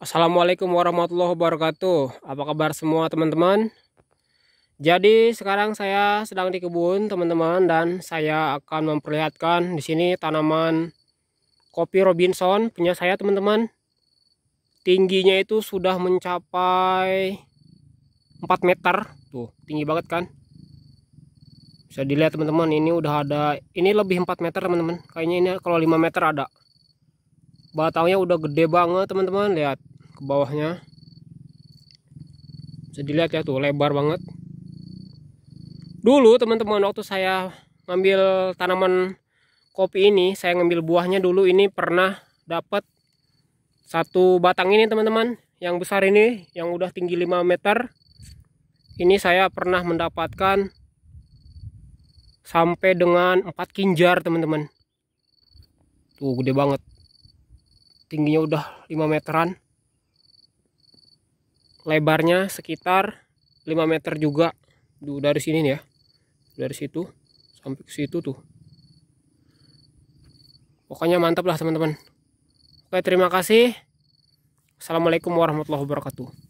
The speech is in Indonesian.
Assalamualaikum warahmatullahi wabarakatuh Apa kabar semua teman-teman Jadi sekarang saya sedang di kebun teman-teman Dan saya akan memperlihatkan di sini tanaman kopi Robinson punya saya teman-teman Tingginya itu sudah mencapai 4 meter Tuh tinggi banget kan Bisa dilihat teman-teman ini udah ada Ini lebih 4 meter teman-teman Kayaknya ini kalau 5 meter ada Batangnya udah gede banget teman-teman Lihat ke bawahnya bisa dilihat ya tuh lebar banget dulu teman-teman waktu saya ngambil tanaman kopi ini saya ngambil buahnya dulu ini pernah dapat satu batang ini teman-teman yang besar ini yang udah tinggi 5 meter ini saya pernah mendapatkan sampai dengan 4 kinjar teman-teman tuh gede banget tingginya udah 5 meteran lebarnya sekitar 5 meter juga dari sini nih ya dari situ sampai ke situ tuh pokoknya mantap lah teman-teman oke terima kasih assalamualaikum warahmatullahi wabarakatuh